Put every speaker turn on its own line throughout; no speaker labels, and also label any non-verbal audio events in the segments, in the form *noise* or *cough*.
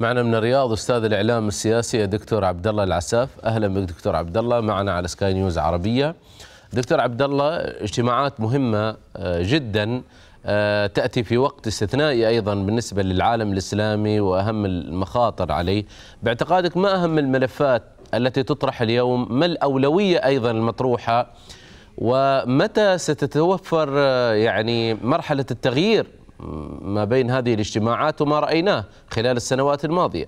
معنا من الرياض استاذ الاعلام السياسي الدكتور عبد الله العساف اهلا بك دكتور عبد الله معنا على سكاي نيوز عربيه دكتور عبد الله اجتماعات مهمه آه، جدا آه، تأتي في وقت استثنائي أيضا بالنسبة للعالم الإسلامي وأهم المخاطر عليه باعتقادك ما أهم الملفات التي تطرح اليوم ما الأولوية أيضا المطروحة ومتى ستتوفر آه، يعني مرحلة التغيير ما بين هذه الاجتماعات وما رأيناه خلال السنوات الماضية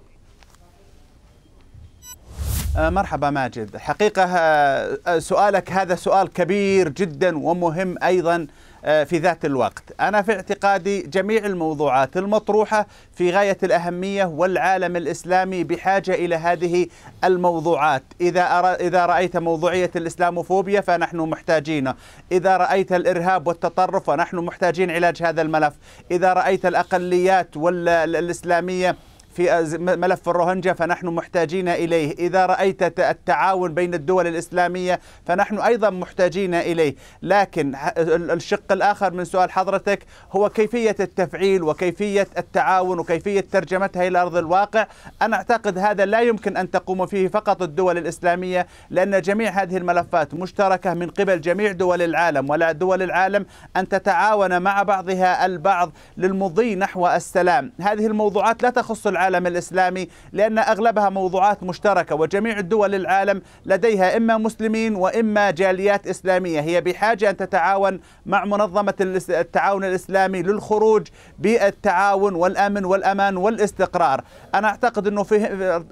آه، مرحبا ماجد حقيقة آه، سؤالك هذا سؤال كبير جدا ومهم أيضا آه، في ذات الوقت أنا في اعتقادي جميع الموضوعات المطروحة في غاية الأهمية والعالم الإسلامي بحاجة إلى هذه الموضوعات إذا, إذا رأيت موضوعية الإسلاموفوبيا فنحن محتاجين إذا رأيت الإرهاب والتطرف فنحن محتاجين علاج هذا الملف إذا رأيت الأقليات والإسلامية في آه، ملف الروهنجا فنحن محتاجين إليه إذا رأيت التعاون بين الدول الإسلامية فنحن أيضا محتاجين إليه لكن الشق الآخر من سؤال حضرتك هو كيفية التفعيل وكيفية التعاون وكيفية ترجمتها إلى أرض الواقع أنا أعتقد هذا لا يمكن أن تقوم فيه فقط الدول الإسلامية لأن جميع هذه الملفات مشتركة من قبل جميع دول العالم ولا دول العالم أن تتعاون مع بعضها البعض للمضي نحو السلام هذه الموضوعات لا تخص العالم العالم الإسلامي لأن أغلبها موضوعات مشتركة وجميع الدول العالم لديها إما مسلمين وإما جاليات إسلامية هي بحاجة أن تتعاون مع منظمة التعاون الإسلامي للخروج بالتعاون والأمن والأمان والاستقرار أنا أعتقد أنه في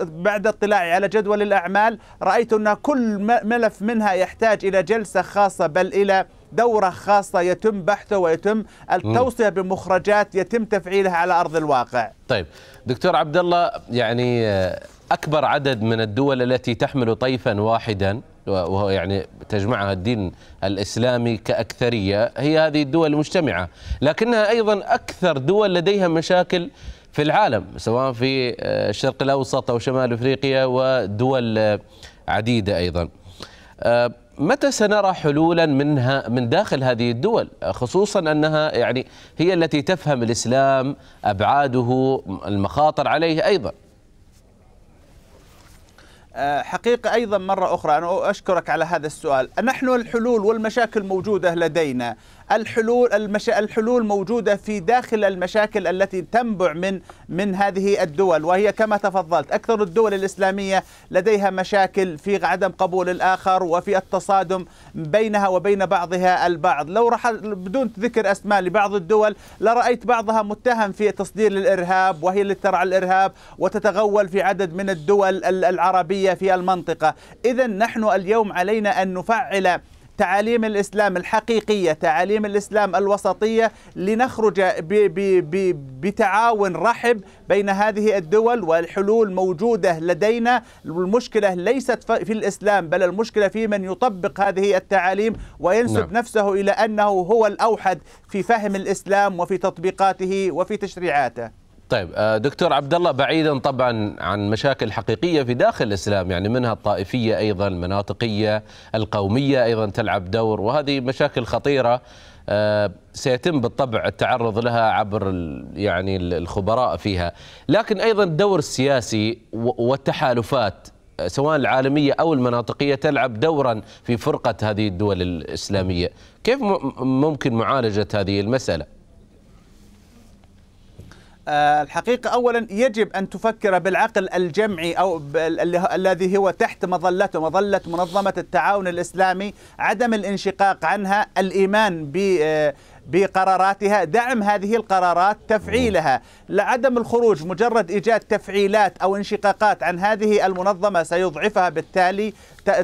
بعد اطلاعي على جدول الأعمال رأيت أن كل ملف منها يحتاج إلى جلسة خاصة بل إلى دورة خاصة يتم بحثه ويتم التوصية بمخرجات يتم تفعيلها على أرض الواقع
طيب دكتور عبد الله يعني آه، أكبر عدد من الدول التي تحمل طيفا واحدا وهو يعني تجمعها الدين الاسلامي كاكثريه هي هذه الدول المجتمعه، لكنها ايضا اكثر دول لديها مشاكل في العالم سواء في آه، الشرق الاوسط او شمال افريقيا ودول آه، عديده ايضا. متى سنرى حلولا منها من داخل هذه الدول خصوصا انها يعني هي التي تفهم الاسلام ابعاده المخاطر عليه ايضا
آه، حقيقة أيضا مرة أخرى أنا أشكرك على هذا السؤال نحن الحلول والمشاكل موجودة لدينا الحلول المش... الحلول موجودة في داخل المشاكل التي تنبع من من هذه الدول وهي كما تفضلت أكثر الدول الإسلامية لديها مشاكل في عدم قبول الآخر وفي التصادم بينها وبين بعضها البعض لو رح... بدون ذكر أسماء لبعض الدول لرأيت بعضها متهم في تصدير الإرهاب وهي اللي ترعى الإرهاب وتتغول في عدد من الدول العربية في المنطقة إذا نحن اليوم علينا أن نفعل تعاليم الإسلام الحقيقية تعاليم الإسلام الوسطية لنخرج ب ب ب بتعاون رحب بين هذه الدول والحلول موجودة لدينا المشكلة ليست في الإسلام بل المشكلة في من يطبق هذه التعاليم وينسب نعم. نفسه إلى أنه هو الأوحد في فهم الإسلام وفي تطبيقاته وفي تشريعاته
طيب آه، دكتور عبد الله بعيدا طبعا عن مشاكل حقيقيه في داخل الاسلام يعني منها الطائفيه ايضا المناطقيه القوميه ايضا تلعب دور وهذه مشاكل خطيره آه، سيتم بالطبع التعرض لها عبر يعني الخبراء فيها لكن ايضا الدور السياسي والتحالفات آه، سواء العالمية أو المناطقية تلعب دورا في فرقة هذه الدول الإسلامية كيف ممكن معالجة هذه المسألة؟
آه، الحقيقة أولا يجب أن تفكر بالعقل الجمعي أو الذي هو تحت مظلته مظلة منظمة التعاون الإسلامي عدم الانشقاق عنها الإيمان ب آه، بقراراتها دعم هذه القرارات تفعيلها لعدم الخروج مجرد إيجاد تفعيلات أو انشقاقات عن هذه المنظمة سيضعفها بالتالي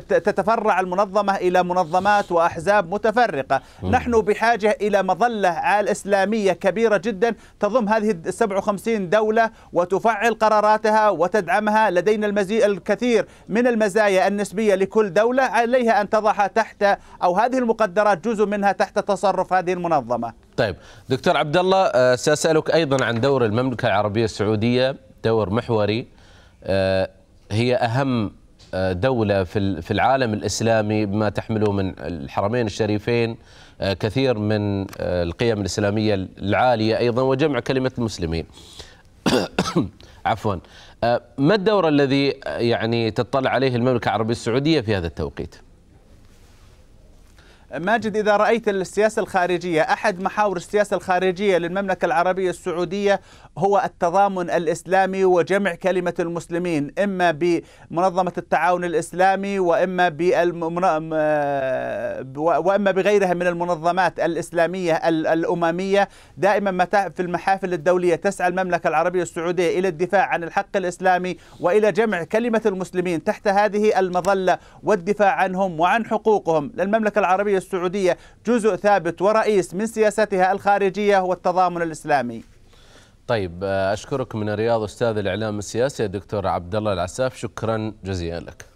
تتفرع المنظمة إلى منظمات وأحزاب متفرقة نحن بحاجة إلى مظلة إسلامية كبيرة جدا تضم هذه 57 دولة وتفعل قراراتها وتدعمها لدينا المزيد الكثير من المزايا النسبية لكل دولة عليها أن تضعها تحت أو هذه المقدرات جزء منها تحت تصرف هذه المنظمة المنظمه.
طيب دكتور عبد الله آه، ساسالك ايضا عن دور المملكه العربيه السعوديه دور محوري آه، هي اهم آه، دوله في في العالم الاسلامي بما تحمله من الحرمين الشريفين كثير من القيم الاسلاميه العاليه ايضا وجمع كلمه المسلمين. *coughs* عفوا ما الدور الذي يعني تطلع عليه المملكه العربيه السعوديه في هذا التوقيت؟
ماجد إذا رأيت السياسة الخارجية أحد محاور السياسة الخارجية للمملكة العربية السعودية هو التضامن الإسلامي وجمع كلمة المسلمين إما بمنظمة التعاون الإسلامي وإما بالمن... آه، وإما بغيرها من المنظمات الإسلامية الأممية دائما ما في المحافل الدولية تسعى المملكة العربية السعودية إلى الدفاع عن الحق الإسلامي وإلى جمع كلمة المسلمين تحت هذه المظلة والدفاع عنهم وعن حقوقهم للمملكة العربية السعودية جزء ثابت ورئيس من سياستها الخارجية هو التضامن الإسلامي
طيب آه، أشكرك من الرياض أستاذ الإعلام السياسي دكتور عبد الله العساف شكرا جزيلا لك